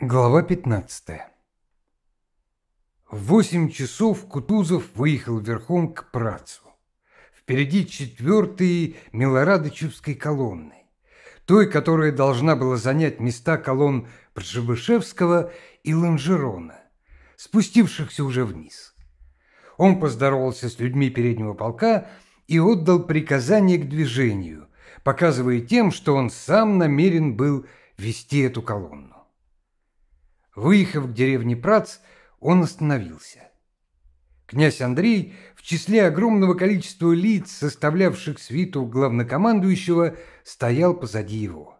Глава 15 В восемь часов Кутузов выехал верхом к працу. Впереди четвертые Милорадычевской колонны, той, которая должна была занять места колонн Пржебышевского и Ланжерона, спустившихся уже вниз. Он поздоровался с людьми переднего полка и отдал приказание к движению, показывая тем, что он сам намерен был вести эту колонну. Выехав к деревне Прац, он остановился. Князь Андрей в числе огромного количества лиц, составлявших свиту главнокомандующего, стоял позади его.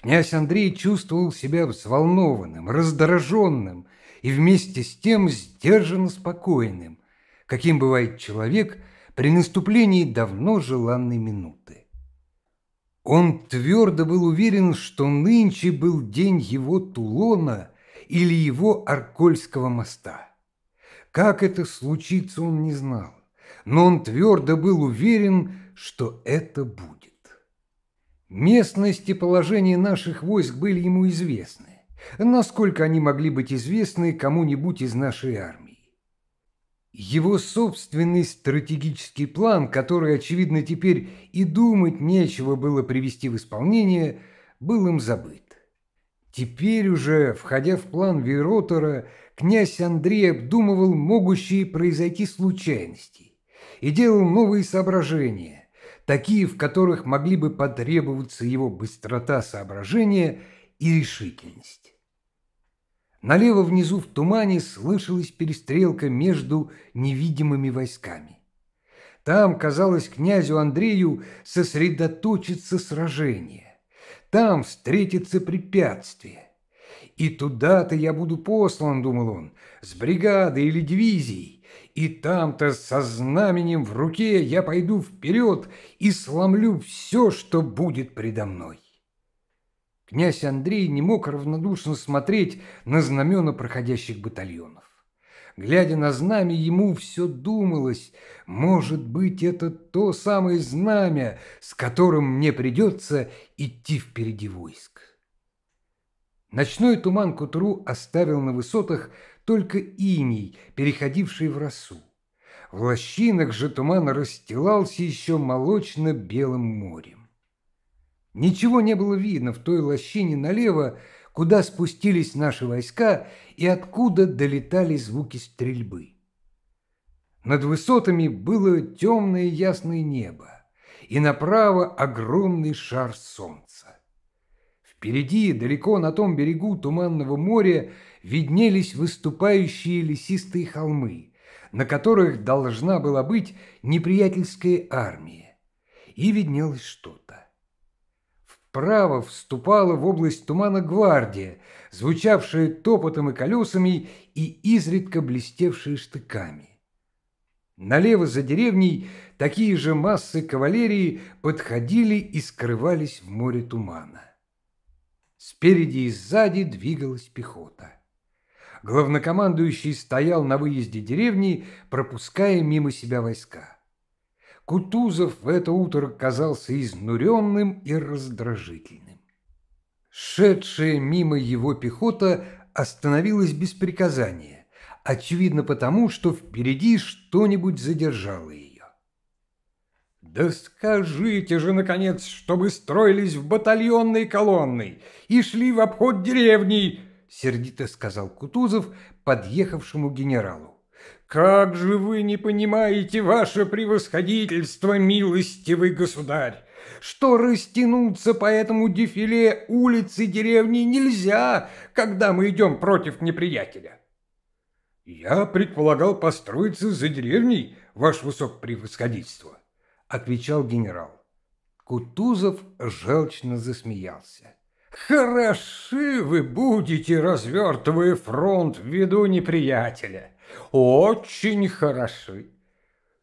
Князь Андрей чувствовал себя взволнованным, раздраженным и вместе с тем сдержанно спокойным, каким бывает человек при наступлении давно желанной минуты. Он твердо был уверен, что нынче был день его Тулона – или его Аркольского моста. Как это случится, он не знал, но он твердо был уверен, что это будет. Местность и положение наших войск были ему известны, насколько они могли быть известны кому-нибудь из нашей армии. Его собственный стратегический план, который, очевидно, теперь и думать нечего было привести в исполнение, был им забыт. Теперь уже, входя в план Веротора, князь Андрей обдумывал могущие произойти случайности и делал новые соображения, такие, в которых могли бы потребоваться его быстрота соображения и решительность. Налево внизу в тумане слышалась перестрелка между невидимыми войсками. Там казалось князю Андрею сосредоточиться сражение там встретится препятствие. И туда-то я буду послан, думал он, с бригадой или дивизией, и там-то со знаменем в руке я пойду вперед и сломлю все, что будет предо мной. Князь Андрей не мог равнодушно смотреть на знамена проходящих батальонов. Глядя на знамя, ему все думалось. Может быть, это то самое знамя, с которым мне придется идти впереди войск. Ночной туман к утру оставил на высотах только иней, переходивший в росу. В лощинах же туман расстилался еще молочно-белым морем. Ничего не было видно в той лощине налево, куда спустились наши войска и откуда долетали звуки стрельбы. Над высотами было темное ясное небо, и направо огромный шар солнца. Впереди, далеко на том берегу Туманного моря, виднелись выступающие лесистые холмы, на которых должна была быть неприятельская армия, и виднелось что-то вправо вступала в область тумана гвардия, звучавшая топотом и колесами и изредка блестевшая штыками. Налево за деревней такие же массы кавалерии подходили и скрывались в море тумана. Спереди и сзади двигалась пехота. Главнокомандующий стоял на выезде деревни, пропуская мимо себя войска. Кутузов в это утро казался изнуренным и раздражительным. Шедшая мимо его пехота остановилась без приказания, очевидно потому, что впереди что-нибудь задержало ее. «Да скажите же, наконец, чтобы строились в батальонной колонной и шли в обход деревни!» — сердито сказал Кутузов подъехавшему генералу. Как же вы не понимаете, ваше превосходительство, милостивый государь, что растянуться по этому дефиле улицы деревни нельзя, когда мы идем против неприятеля? Я предполагал построиться за деревней, ваше высокопревосходительство, отвечал генерал. Кутузов желчно засмеялся. «Хороши вы будете, развертывая фронт ввиду неприятеля. Очень хороши.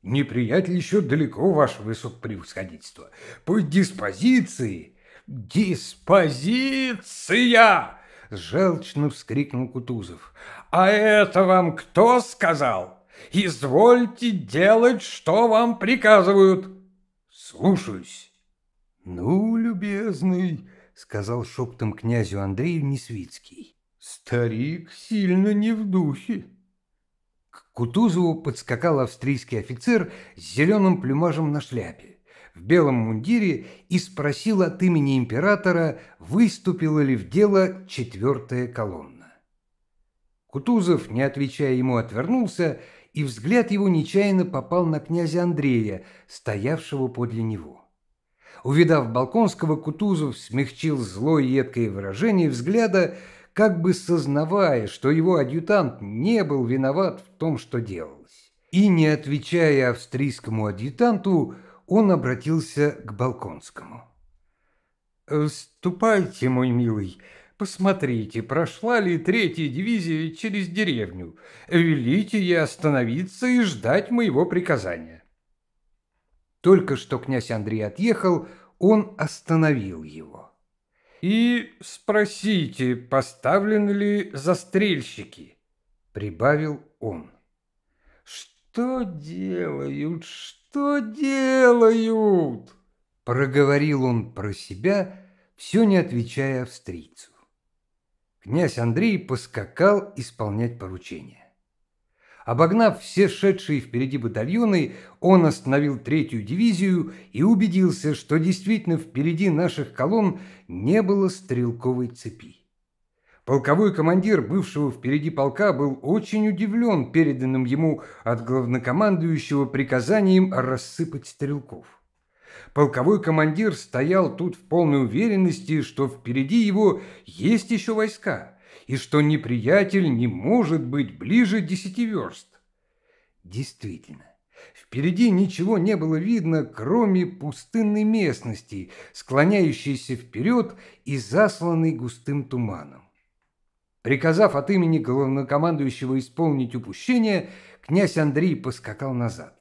Неприятель еще далеко, ваше высокопревосходительство. По диспозиции... Диспозиция! Желчно вскрикнул Кутузов. А это вам кто сказал? Извольте делать, что вам приказывают. Слушаюсь. Ну, любезный, сказал шептом князю Андрею Несвицкий. Старик сильно не в духе. Кутузову подскакал австрийский офицер с зеленым плюмажем на шляпе в белом мундире и спросил от имени императора, выступила ли в дело четвертая колонна. Кутузов, не отвечая ему, отвернулся, и взгляд его нечаянно попал на князя Андрея, стоявшего подле него. Увидав Балконского, Кутузов смягчил злое едкое выражение взгляда, как бы сознавая, что его адъютант не был виноват в том, что делалось. И не отвечая австрийскому адъютанту, он обратился к Балконскому. «Ступайте, мой милый, посмотрите, прошла ли третья дивизия через деревню. Велите ей остановиться и ждать моего приказания». Только что князь Андрей отъехал, он остановил его и спросите, поставлены ли застрельщики», — прибавил он. «Что делают, что делают?» — проговорил он про себя, все не отвечая австрийцу. Князь Андрей поскакал исполнять поручение. Обогнав все шедшие впереди батальоны, он остановил третью дивизию и убедился, что действительно впереди наших колонн не было стрелковой цепи. Полковой командир бывшего впереди полка был очень удивлен переданным ему от главнокомандующего приказанием рассыпать стрелков. Полковой командир стоял тут в полной уверенности, что впереди его есть еще войска – и что неприятель не может быть ближе десяти верст. Действительно, впереди ничего не было видно, кроме пустынной местности, склоняющейся вперед и засланной густым туманом. Приказав от имени главнокомандующего исполнить упущение, князь Андрей поскакал назад.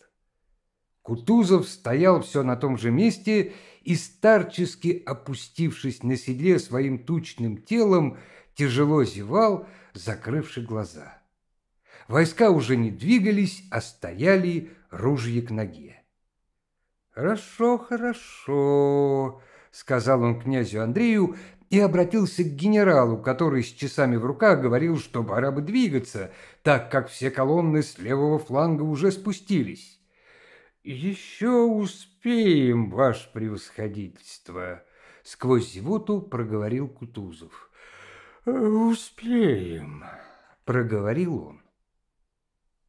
Кутузов стоял все на том же месте и, старчески опустившись на седле своим тучным телом, тяжело зевал, закрывши глаза. Войска уже не двигались, а стояли ружья к ноге. «Хорошо, хорошо», — сказал он князю Андрею и обратился к генералу, который с часами в руках говорил, что пора бы двигаться, так как все колонны с левого фланга уже спустились. «Еще успеем, ваше превосходительство», — сквозь зевоту проговорил Кутузов. Э, «Успеем», – проговорил он.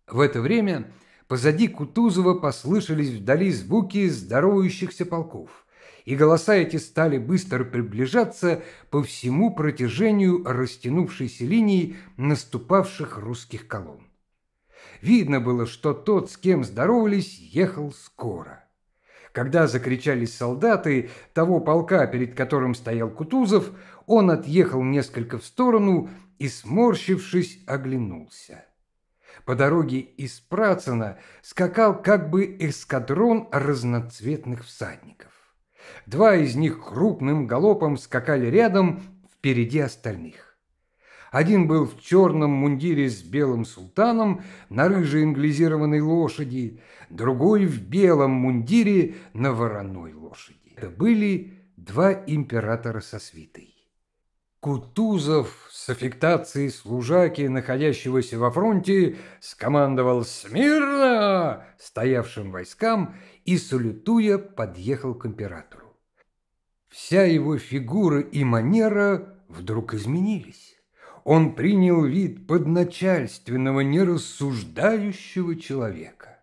В это время позади Кутузова послышались вдали звуки здоровающихся полков, и голоса эти стали быстро приближаться по всему протяжению растянувшейся линии наступавших русских колонн. Видно было, что тот, с кем здоровались, ехал скоро – когда закричали солдаты того полка, перед которым стоял Кутузов, он отъехал несколько в сторону и, сморщившись, оглянулся. По дороге из Працина скакал как бы эскадрон разноцветных всадников. Два из них крупным галопом скакали рядом впереди остальных. Один был в черном мундире с белым султаном на рыжей инглизированной лошади, другой в белом мундире на вороной лошади. Это были два императора со свитой. Кутузов с аффектацией служаки, находящегося во фронте, скомандовал «Смирно!» стоявшим войскам и, салютуя, подъехал к императору. Вся его фигура и манера вдруг изменились он принял вид подначальственного, нерассуждающего человека.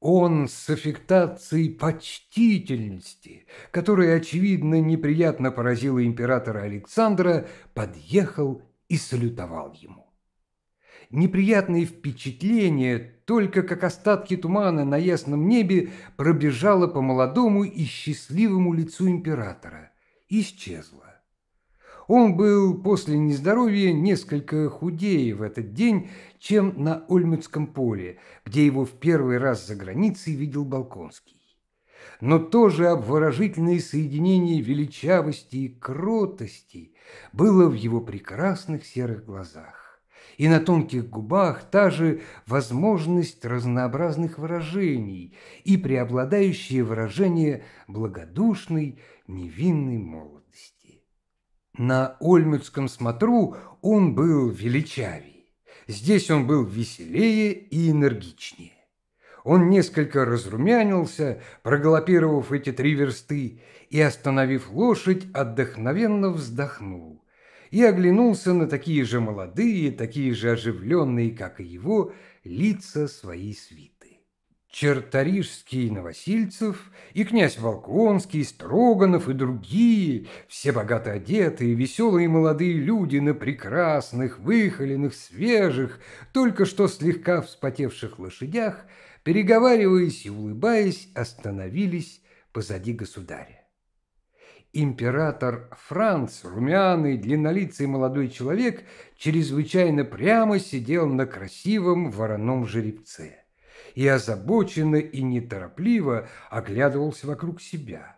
Он с аффектацией почтительности, которая, очевидно, неприятно поразила императора Александра, подъехал и салютовал ему. Неприятные впечатления, только как остатки тумана на ясном небе, пробежало по молодому и счастливому лицу императора. Исчезло. Он был после нездоровья несколько худее в этот день, чем на Ольмутском поле, где его в первый раз за границей видел Балконский. Но тоже обворожительное соединение величавости и кротости было в его прекрасных серых глазах и на тонких губах та же возможность разнообразных выражений и преобладающее выражение благодушной невинной молодости. На Ольмутском смотру он был величавей. Здесь он был веселее и энергичнее. Он несколько разрумянился, проголопировав эти три версты, и, остановив лошадь, отдохновенно вздохнул и оглянулся на такие же молодые, такие же оживленные, как и его, лица своей свиты. Черторижский Новосильцев, и князь Волконский, и Строганов, и другие, все богато одетые, веселые молодые люди на прекрасных, выхоленных, свежих, только что слегка вспотевших лошадях, переговариваясь и улыбаясь, остановились позади государя. Император Франц, румяный, длиннолицый молодой человек, чрезвычайно прямо сидел на красивом вороном жеребце и озабоченно и неторопливо оглядывался вокруг себя.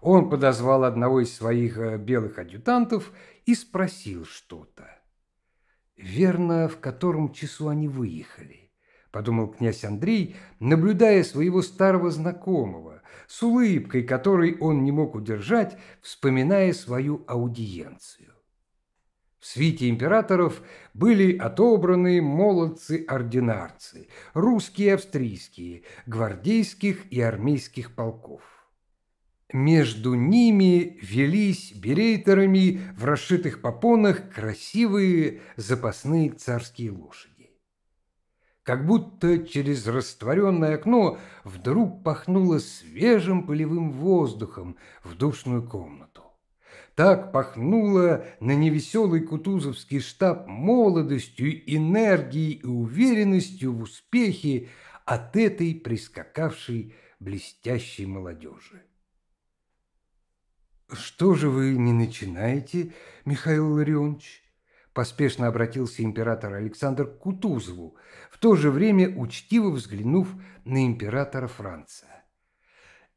Он подозвал одного из своих э, белых адъютантов и спросил что-то. «Верно, в котором часу они выехали», – подумал князь Андрей, наблюдая своего старого знакомого, с улыбкой, которой он не мог удержать, вспоминая свою аудиенцию. В свите императоров были отобраны молодцы-ординарцы, русские и австрийские, гвардейских и армейских полков. Между ними велись берейтерами в расшитых попонах красивые запасные царские лошади. Как будто через растворенное окно вдруг пахнуло свежим полевым воздухом в душную комнату. Так пахнуло на невеселый кутузовский штаб молодостью, энергией и уверенностью в успехе от этой прискакавшей блестящей молодежи. «Что же вы не начинаете, Михаил Ларионович?» Поспешно обратился император Александр к Кутузову, в то же время учтиво взглянув на императора Франца.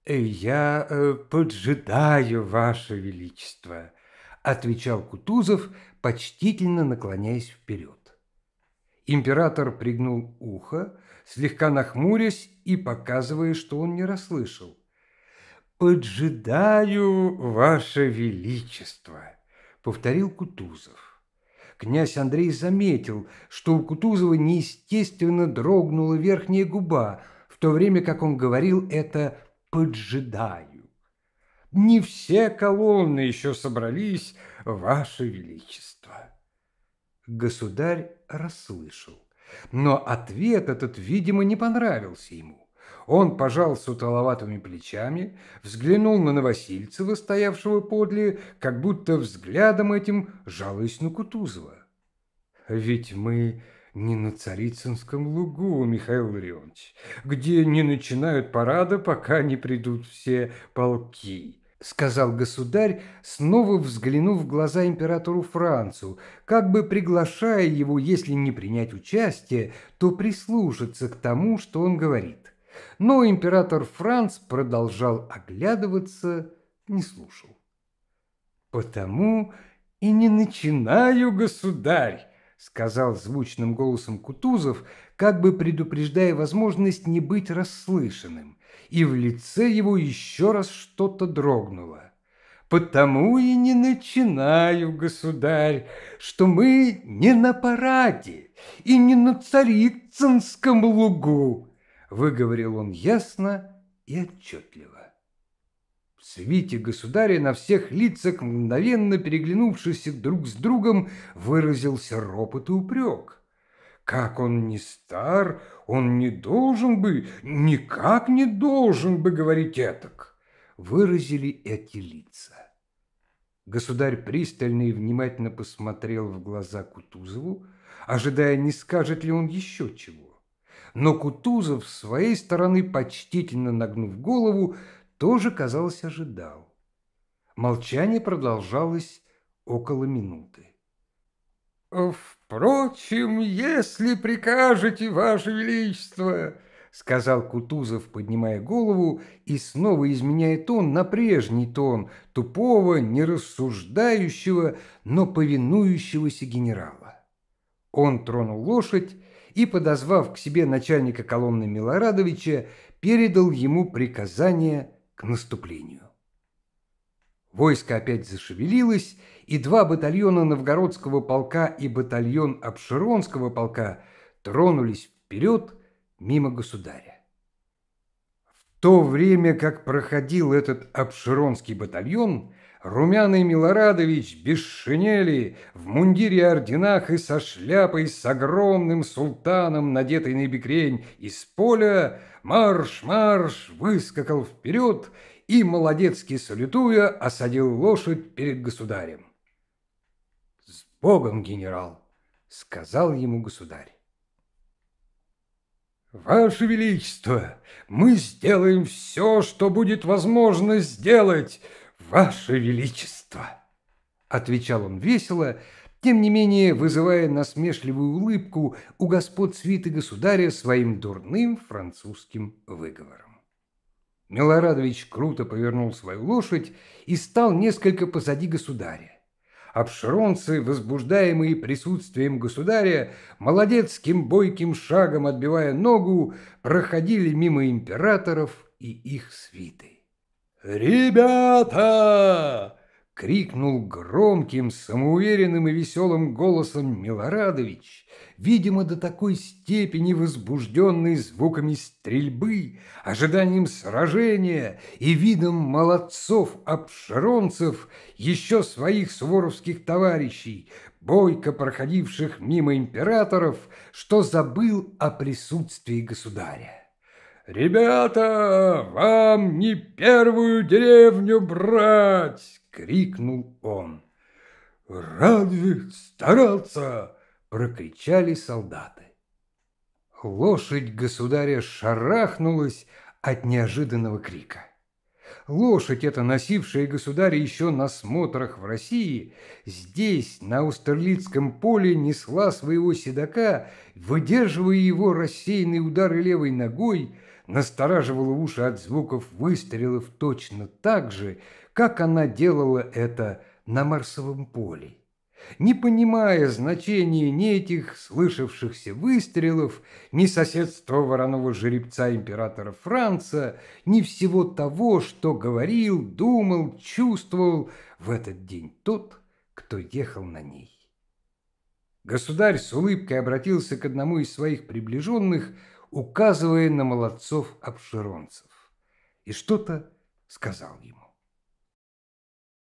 Э, «Я э, поджидаю, Ваше Величество», – отвечал Кутузов, почтительно наклоняясь вперед. Император пригнул ухо, слегка нахмурясь и показывая, что он не расслышал. «Поджидаю, Ваше Величество», – повторил Кутузов. Князь Андрей заметил, что у Кутузова неестественно дрогнула верхняя губа, в то время как он говорил это поджидаю. Не все колонны еще собрались, Ваше Величество. Государь расслышал, но ответ этот, видимо, не понравился ему. Он пожал сутоловатыми плечами, взглянул на Новосильцева, стоявшего подле, как будто взглядом этим жалуясь на Кутузова. «Ведь мы не на Царицынском лугу, Михаил Ларионович, где не начинают парада, пока не придут все полки», — сказал государь, снова взглянув в глаза императору Францу, как бы приглашая его, если не принять участие, то прислушаться к тому, что он говорит. Но император Франц продолжал оглядываться, не слушал. «Потому и не начинаю, государь!» сказал звучным голосом Кутузов, как бы предупреждая возможность не быть расслышанным, и в лице его еще раз что-то дрогнуло. «Потому и не начинаю, государь, что мы не на параде и не на Царицынском лугу», выговорил он ясно и отчетливо. В свите государя на всех лицах, мгновенно переглянувшись друг с другом, выразился ропот и упрек. Как он не стар, он не должен бы, никак не должен бы говорить этак, выразили эти лица. Государь пристально и внимательно посмотрел в глаза Кутузову, ожидая, не скажет ли он еще чего. Но Кутузов, с своей стороны, почтительно нагнув голову, тоже, казалось, ожидал. Молчание продолжалось около минуты. «Впрочем, если прикажете, Ваше Величество», — сказал Кутузов, поднимая голову и снова изменяя тон на прежний тон тупого, нерассуждающего, но повинующегося генерала. Он тронул лошадь и, подозвав к себе начальника колонны Милорадовича, передал ему приказание к наступлению. Войско опять зашевелилось, и два батальона новгородского полка и батальон обширонского полка тронулись вперед мимо государя. В то время, как проходил этот обширонский батальон, Румяный Милорадович без шинели, в мундире орденах и со шляпой с огромным султаном, надетой на бикрень из поля марш-марш выскакал вперед и, молодецки салютуя, осадил лошадь перед государем. «С Богом, генерал!» — сказал ему государь. «Ваше Величество, мы сделаем все, что будет возможно сделать!» «Ваше Величество!» – отвечал он весело, тем не менее вызывая насмешливую улыбку у господ свиты государя своим дурным французским выговором. Милорадович круто повернул свою лошадь и стал несколько позади государя. Обширонцы, возбуждаемые присутствием государя, молодецким бойким шагом отбивая ногу, проходили мимо императоров и их свиты. «Ребята!» — крикнул громким, самоуверенным и веселым голосом Милорадович, видимо, до такой степени возбужденный звуками стрельбы, ожиданием сражения и видом молодцов-обширонцев, еще своих своровских товарищей, бойко проходивших мимо императоров, что забыл о присутствии государя. «Ребята, вам не первую деревню брать!» — крикнул он. «Разве старался?» — прокричали солдаты. Лошадь государя шарахнулась от неожиданного крика. Лошадь эта, носившая государя еще на смотрах в России, здесь, на Аустерлицком поле, несла своего седока, выдерживая его рассеянные удары левой ногой, настораживала уши от звуков выстрелов точно так же, как она делала это на Марсовом поле. Не понимая значения ни этих слышавшихся выстрелов, ни соседства вороного жеребца императора Франца, ни всего того, что говорил, думал, чувствовал в этот день тот, кто ехал на ней. Государь с улыбкой обратился к одному из своих приближенных – указывая на молодцов-обширонцев, и что-то сказал ему.